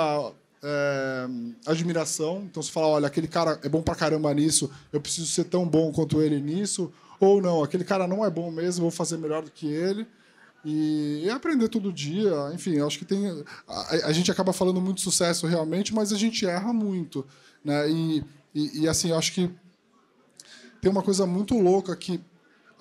é, admiração. Então você fala, olha, aquele cara é bom pra caramba nisso, eu preciso ser tão bom quanto ele nisso. Ou não, aquele cara não é bom mesmo, vou fazer melhor do que ele. E, e aprender todo dia, enfim, acho que tem. A, a, gente acaba falando muito sucesso realmente, mas a gente erra muito. Né? E, e, e assim, acho que tem uma coisa muito louca que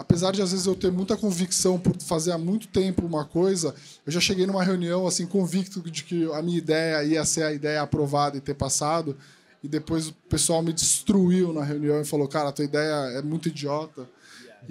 apesar de às vezes eu ter muita convicção por fazer há muito tempo uma coisa, eu já cheguei numa reunião assim convicto de que a minha ideia ia ser a ideia aprovada e ter passado, e depois o pessoal me destruiu na reunião e falou: "Cara, a tua ideia é muito idiota".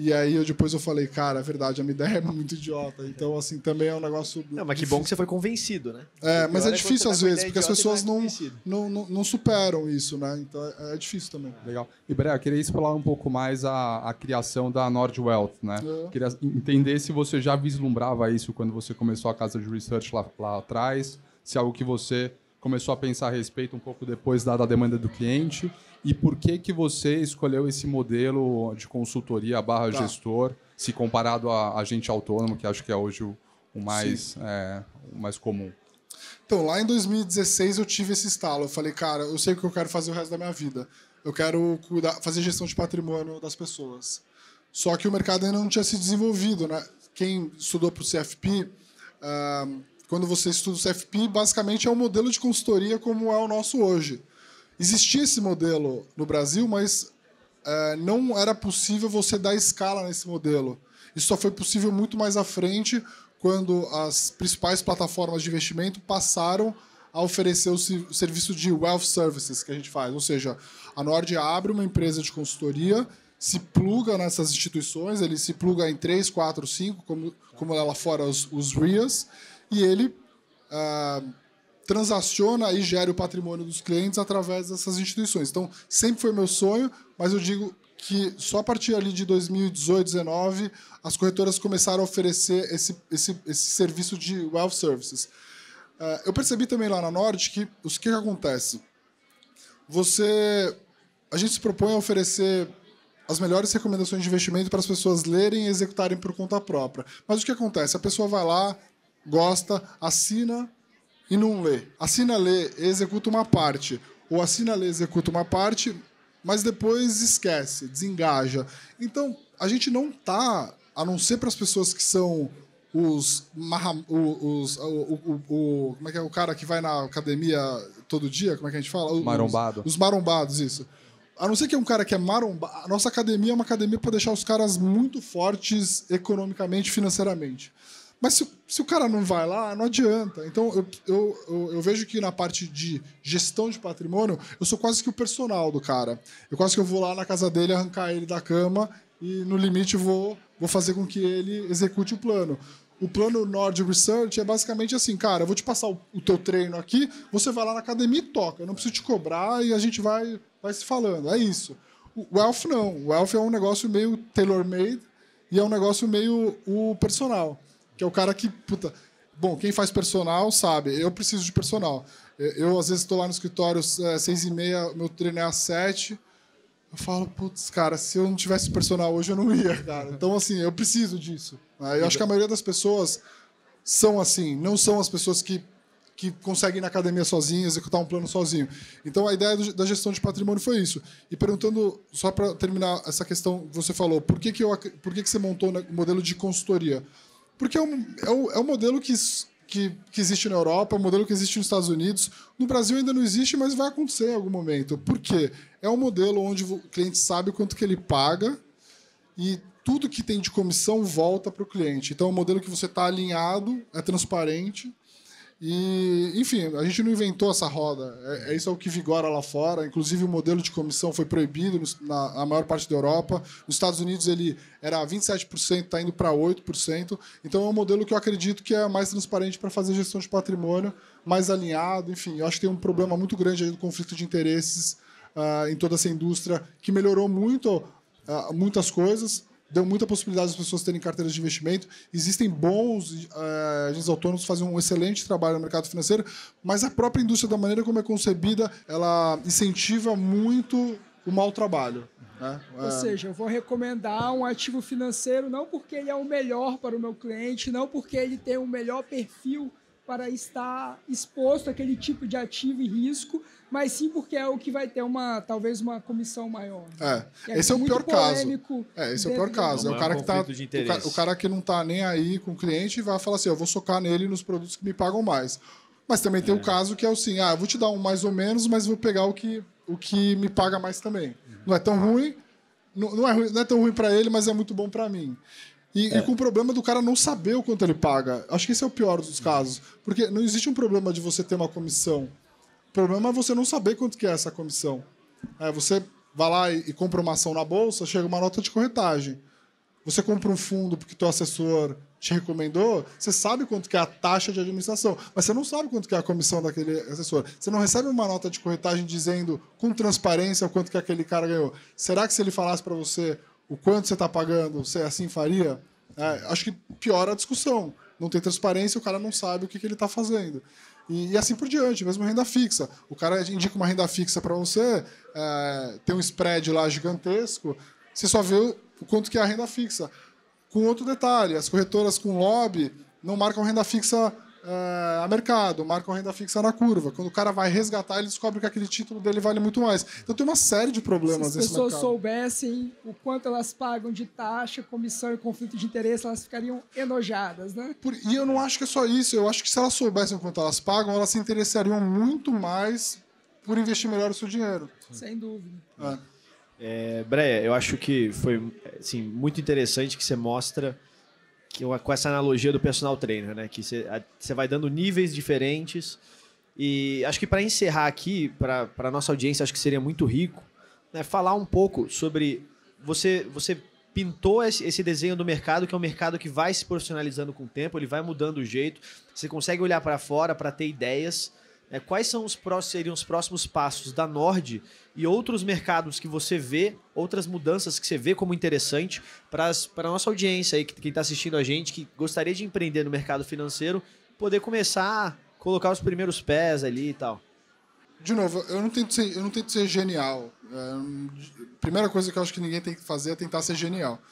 E aí eu depois eu falei, cara, é verdade, a minha [laughs] ideia é muito idiota. Então, assim, também é um negócio. Não, mas que bom que você foi convencido, né? É, mas é difícil às vezes, porque as pessoas não, não, não, não, superam isso, né? Então é, é difícil também. Ah. Legal. Brea, eu queria explorar um pouco mais a, a criação da Wealth, né? É. Queria entender se você já vislumbrava isso quando você começou a casa de research lá, lá atrás, se é algo que você começou a pensar a respeito um pouco depois da, da demanda do cliente e por que que você escolheu esse modelo de consultoria barra tá. gestor, se comparado a agente autônomo, que acho que é hoje o, o mais, é, o mais comum? Então, lá em 2016 eu tive esse estalo. Eu falei, cara, eu sei o que eu quero fazer o resto da minha vida. Eu quero cuidar, fazer gestão de patrimônio das pessoas. Só que o mercado ainda não tinha se desenvolvido, né? Quem estudou para o CFP, uh, ah, quando você estuda o CFP, basicamente é um modelo de consultoria como é o nosso hoje. Existia esse modelo no Brasil, mas é, não era possível você dar escala nesse modelo. Isso só foi possível muito mais à frente, quando as principais plataformas de investimento passaram a oferecer o serviço de wealth services que a gente faz. Ou seja, a Nord abre uma empresa de consultoria, se pluga nessas instituições, ele se pluga em três, quatro, cinco, como, como lá fora os, os RIAs, e ele uh, transaciona e gera o patrimônio dos clientes através dessas instituições. Então, sempre foi meu sonho, mas eu digo que só a partir ali de 2018, 2019, as corretoras começaram a oferecer esse, esse, esse serviço de wealth services. Eh, eu percebi também lá na Norte que o que, que acontece? Você, a gente se propõe a oferecer as melhores recomendações de investimento para as pessoas lerem e executarem por conta própria. Mas o que acontece? A pessoa vai lá, gosta, assina e não lê. Assina, lê, executa uma parte. Ou assina, lê, executa uma parte, mas depois esquece, desengaja. Então, a gente não tá, a não ser para as pessoas que são os, os, os o, o, o, como é que é o cara que vai na academia todo dia, como é que a gente fala? Os, Marombado. Os, marombados, isso. A não ser que é um cara que é marombado, a nossa academia é uma academia para deixar os caras muito fortes economicamente, financeiramente. Mas se, se, o cara não vai lá, não adianta. Então, eu, eu, eu, eu, vejo que na parte de gestão de patrimônio, eu sou quase que o personal do cara. Eu quase que eu vou lá na casa dele, arrancar ele da cama e, no limite, vou, vou fazer com que ele execute o plano. O plano Nord Research é basicamente assim, cara, eu vou te passar o, o teu treino aqui, você vai lá na academia e toca. Eu não preciso te cobrar e a gente vai, vai se falando. É isso. O Wealth não. O Wealth é um negócio meio tailor-made e é um negócio meio o personal. Que é o cara que, puta. Bom, quem faz personal sabe, eu preciso de personal. Eu, às vezes, estou lá no escritório às é, seis e meia, meu treino é às sete. Eu falo, putz, cara, se eu não tivesse personal hoje, eu não ia, cara. Então, assim, eu preciso disso. Né? Eu acho que a maioria das pessoas são assim, não são as pessoas que, que conseguem ir na academia sozinho, executar um plano sozinho. Então, a ideia da gestão de patrimônio foi isso. E perguntando, só para terminar essa questão, você falou, por que, que, eu, por que, que você montou o um modelo de consultoria? Porque é um, é um, é um modelo que, que, que, existe na Europa, é um modelo que existe nos Estados Unidos. No Brasil ainda não existe, mas vai acontecer em algum momento. Por quê? É um modelo onde o cliente sabe quanto que ele paga e tudo que tem de comissão volta para o cliente. Então é um modelo que você está alinhado, é transparente e, enfim, a gente não inventou essa roda. É, é, isso é o que vigora lá fora. Inclusive, o modelo de comissão foi proibido na, na maior parte da Europa. Nos Estados Unidos, ele era 27%, está indo para 8%. Então, é um modelo que eu acredito que é mais transparente para fazer gestão de patrimônio, mais alinhado. Enfim, eu acho que tem um problema muito grande aí do conflito de interesses uh, em toda essa indústria, que melhorou muito uh, muitas coisas deu muita possibilidade das pessoas terem carteiras de investimento. Existem bons eh, agentes autônomos que fazem um excelente trabalho no mercado financeiro, mas a própria indústria, da maneira como é concebida, ela incentiva muito o mau trabalho. Né? Ou é... seja, eu vou recomendar um ativo financeiro não porque ele é o melhor para o meu cliente, não porque ele tem o melhor perfil para estar exposto àquele tipo de ativo e risco, mas sim porque é o que vai ter uma talvez uma comissão maior. É, é esse é o é pior caso. É, esse é o pior caso. É o é cara que tá o cara, o cara, que não tá nem aí com o cliente vai falar assim, eu vou socar nele nos produtos que me pagam mais. Mas também é. tem o caso que é assim, ah, vou te dar um mais ou menos, mas vou pegar o que o que me paga mais também. Não é tão uhum. ruim, não, não, é, ruim, não é tão ruim para ele, mas é muito bom para mim. E, é. e, com o problema do cara não saber o quanto ele paga. Acho que esse é o pior dos casos. Porque não existe um problema de você ter uma comissão. O problema é você não saber quanto que é essa comissão. É, você vai lá e, e compra uma ação na bolsa, chega uma nota de corretagem. Você compra um fundo porque teu assessor te recomendou, você sabe quanto que é a taxa de administração, mas você não sabe quanto que é a comissão daquele assessor. Você não recebe uma nota de corretagem dizendo com transparência o quanto que aquele cara ganhou. Será que se ele falasse para você o quanto você está pagando, você assim faria, é, acho que piora a discussão. Não tem transparência, o cara não sabe o que, que ele está fazendo. E, e, assim por diante, mesmo renda fixa. O cara indica uma renda fixa para você, é, tem um spread lá gigantesco, você só vê o quanto que é a renda fixa. Com outro detalhe, as corretoras com lobby não marcam renda fixa é, a mercado, marcam renda fixa na curva. Quando o cara vai resgatar, ele descobre que aquele título dele vale muito mais. Então tem uma série de problemas nesse mercado. Se as pessoas soubessem o quanto elas pagam de taxa, comissão e conflito de interesse, elas ficariam enojadas, né? Por, e eu não acho que é só isso. Eu acho que se elas soubessem o quanto elas pagam, elas se interessariam muito mais por investir melhor o seu dinheiro. Sem dúvida. É. É, Breia, eu acho que foi assim, muito interessante que você mostra com essa analogia do personal trainer, né? Que você vai dando níveis diferentes. E acho que para encerrar aqui, para a nossa audiência, acho que seria muito rico, né, falar um pouco sobre. Você, você pintou esse, esse desenho do mercado, que é um mercado que vai se profissionalizando com o tempo, ele vai mudando o jeito, você consegue olhar para fora para ter ideias. É, quais são os próximos, seriam os próximos passos da Nord e outros mercados que você vê, outras mudanças que você vê como interessante para a nossa audiência aí, quem está assistindo a gente, que gostaria de empreender no mercado financeiro, poder começar a colocar os primeiros pés ali e tal? De novo, eu não tento ser, eu não tento ser genial. É, primeira coisa que eu acho que ninguém tem que fazer é tentar ser genial.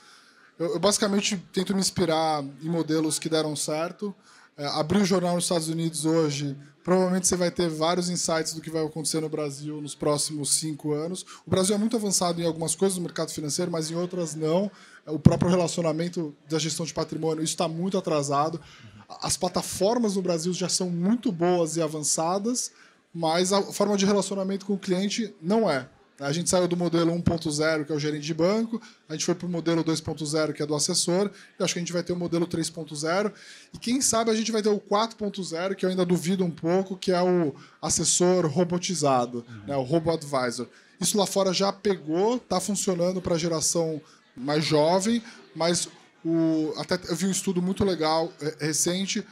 Eu, eu basicamente tento me inspirar em modelos que deram certo. É, abrir o jornal nos Estados Unidos hoje, Provavelmente você vai ter vários insights do que vai acontecer no Brasil nos próximos cinco anos. O Brasil é muito avançado em algumas coisas no mercado financeiro, mas em outras não. É, o próprio relacionamento da gestão de patrimônio está muito atrasado. As plataformas no Brasil já são muito boas e avançadas, mas a forma de relacionamento com o cliente não é. A gente saiu do modelo 1.0, que é o gerente de banco, a gente foi para o modelo 2.0, que é do assessor, e acho que a gente vai ter o modelo 3.0, e quem sabe a gente vai ter o 4.0, que eu ainda duvido um pouco, que é o assessor robotizado, uhum. né, o Robo Advisor. Isso lá fora já pegou, está funcionando para a geração mais jovem, mas o, até eu vi um estudo muito legal é, recente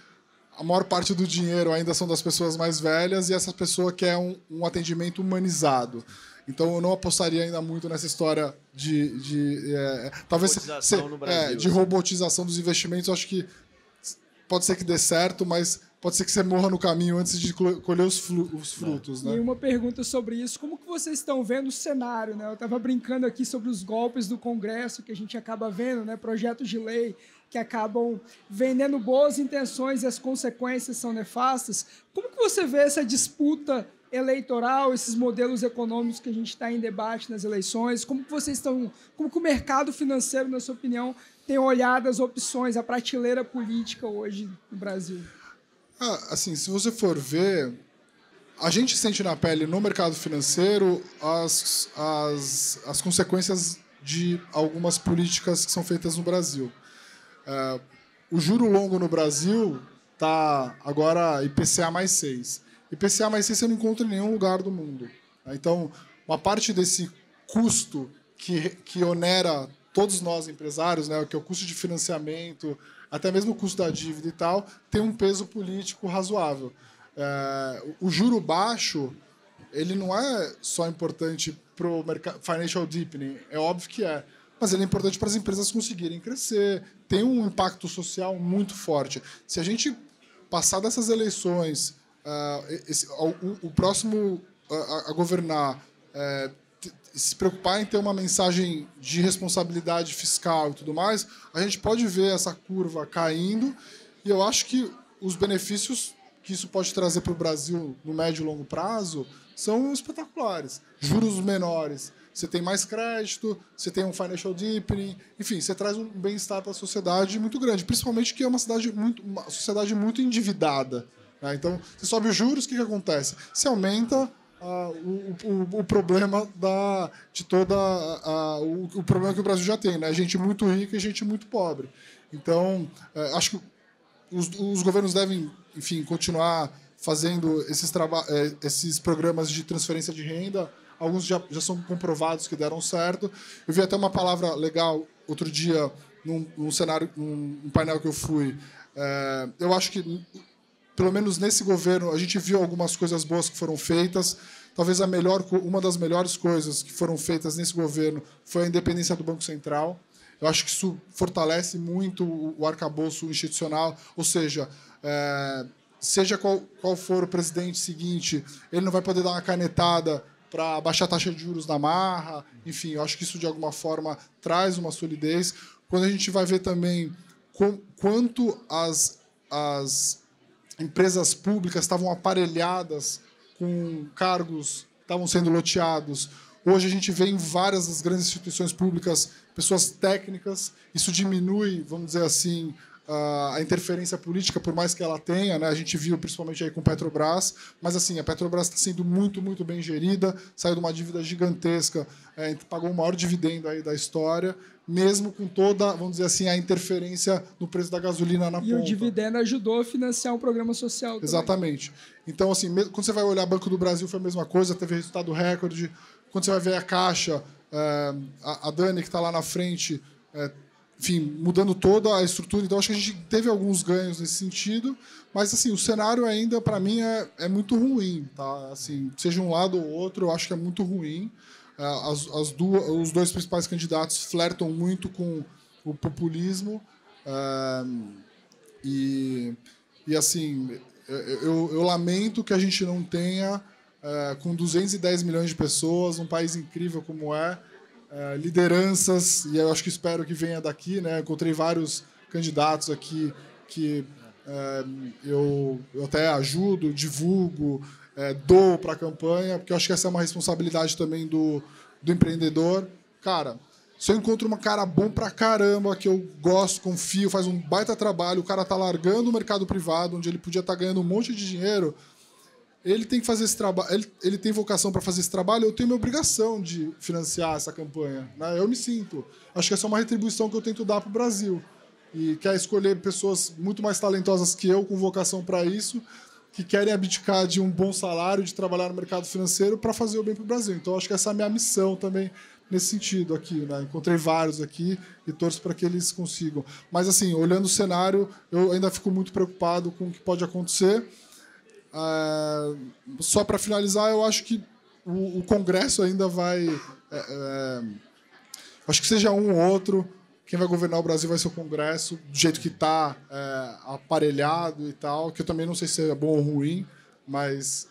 a maior parte do dinheiro ainda são das pessoas mais velhas e essa pessoa quer um, um atendimento humanizado. Então eu não apostaria ainda muito nessa história de. de é, talvez se, é, Brasil, é, de assim. robotização dos investimentos. Eu acho que pode ser que dê certo, mas pode ser que você morra no caminho antes de colher os, frutos, né? E uma pergunta sobre isso, como que vocês estão vendo o cenário, né? Eu estava brincando aqui sobre os golpes do Congresso que a gente acaba vendo, né? Projetos de lei que acabam vendendo boas intenções e as consequências são nefastas. Como que você vê essa disputa eleitoral, esses modelos econômicos que a gente está em debate nas eleições, como que vocês estão, como que o mercado financeiro, na sua opinião, tem olhado as opções, a prateleira política hoje no Brasil? Ah, assim, se você for ver, a gente sente na pele no mercado financeiro as, as, as consequências de algumas políticas que são feitas no Brasil. É, o juro longo no Brasil está agora IPCA mais 6. PCA mais 6 você não encontra em nenhum lugar do mundo. Então, uma parte desse custo que, que onera todos nós empresários, né, que é o custo de financiamento, até mesmo o custo da dívida e tal, tem um peso político razoável. É, o juro baixo, ele não é só importante para o financial deepening, é óbvio que é, mas ele é importante para as empresas conseguirem crescer, tem um impacto social muito forte. Se a gente passar dessas eleições uh, esse, o, o, próximo a, a governar é, se preocupar em ter uma mensagem de responsabilidade fiscal e tudo mais, a gente pode ver essa curva caindo e eu acho que os benefícios que isso pode trazer para o Brasil no médio e longo prazo são espetaculares. Juros menores, você tem mais crédito, você tem um financial deepening, enfim, você traz um bem-estar para a sociedade muito grande, principalmente que é uma cidade muito uma sociedade muito endividada. Né? Então, você sobe os juros, o que, que acontece? Se aumenta ah, o, o, o, problema da, de toda ah, ah, o, o, problema que o Brasil já tem, né? Gente muito rica e gente muito pobre. Então, eh, acho que os, os, governos devem, enfim, continuar fazendo esses, eh, esses programas de transferência de renda. Alguns já, já são comprovados que deram certo. Eu vi até uma palavra legal outro dia num, num cenário, num, num painel que eu fui. Eh, eu acho que pelo menos nesse governo, a gente viu algumas coisas boas que foram feitas. Talvez a melhor, uma das melhores coisas que foram feitas nesse governo foi a independência do Banco Central. Eu acho que isso fortalece muito o arcabouço institucional, ou seja, é, seja qual, qual for o presidente seguinte, ele não vai poder dar uma canetada para baixar a taxa de juros na marra, enfim, eu acho que isso de alguma forma traz uma solidez. Quando a gente vai ver também com, quanto as, as empresas públicas estavam aparelhadas com cargos estavam sendo loteados. Hoje a gente vê em várias das grandes instituições públicas pessoas técnicas. Isso diminui, vamos dizer assim, ah, a interferência política, por mais que ela tenha, né? a gente viu principalmente aí com Petrobras, mas assim, a Petrobras está sendo muito, muito bem gerida, saiu de uma dívida gigantesca, é, pagou o maior dividendo aí da história, mesmo com toda, vamos dizer assim, a interferência no preço da gasolina na e ponta. E o dividendo ajudou a financiar um programa social também. Exatamente. Então, assim, quando você vai olhar Banco do Brasil, foi a mesma coisa, teve resultado recorde. Quando você vai ver a Caixa, é, a Dani, que está lá na frente, é, enfim, mudando toda a estrutura. Então, acho que a gente teve alguns ganhos nesse sentido, mas assim, o cenário ainda, para mim, é, é muito ruim, tá? Assim, seja um lado ou outro, eu acho que é muito ruim. É, as, as duas, os dois principais candidatos flertam muito com o populismo. É, e, e assim, eu, eu, lamento que a gente não tenha, é, com 210 milhões de pessoas, um país incrível como é, é, lideranças, e eu acho que espero que venha daqui, né? Encontrei vários candidatos aqui que é, eu, eu até ajudo, divulgo, é, dou para a campanha, porque eu acho que essa é uma responsabilidade também do, do empreendedor. Cara, se eu encontro uma cara bom pra caramba, que eu gosto, confio, faz um baita trabalho, o cara tá largando o mercado privado, onde ele podia estar tá ganhando um monte de dinheiro, ele tem que fazer esse trabalho, ele, ele, tem vocação para fazer esse trabalho, eu tenho minha obrigação de financiar essa campanha. Né? Eu me sinto. Acho que essa é uma retribuição que eu tento dar para o Brasil. E quer escolher pessoas muito mais talentosas que eu, com vocação para isso, que querem abdicar de um bom salário, de trabalhar no mercado financeiro para fazer o bem para o Brasil. Então, acho que essa é a minha missão também nesse sentido aqui, né? Encontrei vários aqui e torço para que eles consigam. Mas assim, olhando o cenário, eu ainda fico muito preocupado com o que pode acontecer. É, só para finalizar, eu acho que o, o Congresso ainda vai. É, é, acho que seja um ou outro. Quem vai governar o Brasil vai ser o Congresso, do jeito que está aparelhado e tal, que eu também não sei se é bom ou ruim, mas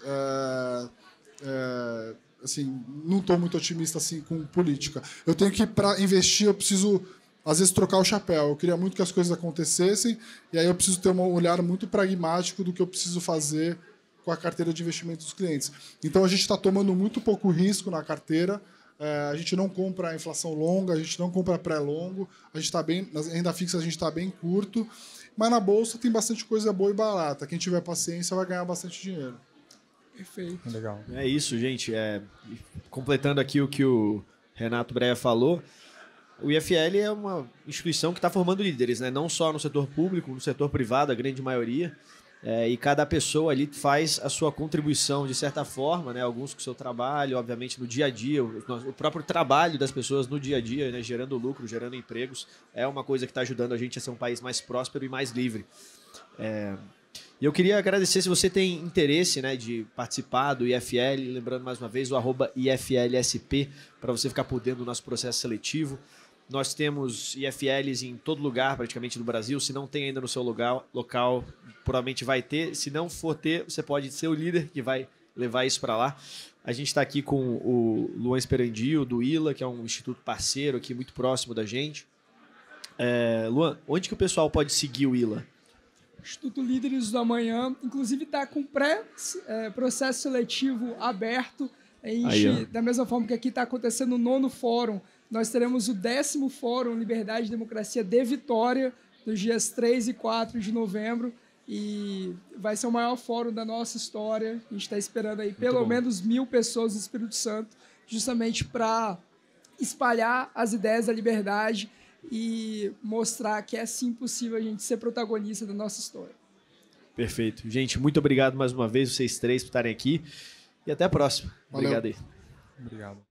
assim, não estou muito otimista assim com política. Eu tenho que para investir, eu preciso às vezes trocar o chapéu. Eu queria muito que as coisas acontecessem e aí eu preciso ter um olhar muito pragmático do que eu preciso fazer com a carteira de investimento dos clientes. Então a gente está tomando muito pouco risco na carteira. É, a gente não compra a inflação longa, a gente não compra pré-longo, a gente está bem, na renda fixa a gente está bem curto, mas na bolsa tem bastante coisa boa e barata. Quem tiver paciência vai ganhar bastante dinheiro. Perfeito. Legal. É isso, gente. É, completando aqui o que o Renato Breia falou, o IFL é uma instituição que está formando líderes, né? não só no setor público, no setor privado, a grande maioria. É, e cada pessoa ali faz a sua contribuição de certa forma, né? alguns com o seu trabalho, obviamente no dia a dia, o, o próprio trabalho das pessoas no dia a dia, né? gerando lucro, gerando empregos, é uma coisa que está ajudando a gente a ser um país mais próspero e mais livre. É... E eu queria agradecer se você tem interesse né, de participar do IFL, lembrando mais uma vez o IFLSP, para você ficar por dentro do nosso processo seletivo. Nós temos IFLs em todo lugar, praticamente, no Brasil. Se não tem ainda no seu lugar, local, provavelmente vai ter. Se não for ter, você pode ser o líder que vai levar isso para lá. A gente está aqui com o Luan Esperandio, do ILA, que é um instituto parceiro aqui, muito próximo da gente. É, Luan, onde que o pessoal pode seguir o ILA? Instituto Líderes do Amanhã, inclusive está com pré-processo é, seletivo aberto. Aí, da mesma forma que aqui está acontecendo o nono fórum nós teremos o décimo Fórum Liberdade e Democracia de Vitória, nos dias 3 e 4 de novembro. E vai ser o maior fórum da nossa história. A gente está esperando aí Muito pelo bom. menos mil pessoas do Espírito Santo, justamente para espalhar as ideias da liberdade e mostrar que é sim possível a gente ser protagonista da nossa história. Perfeito. Gente, muito obrigado mais uma vez, vocês três, por estarem aqui. E até a próxima. Valeu. Obrigado aí. Obrigado.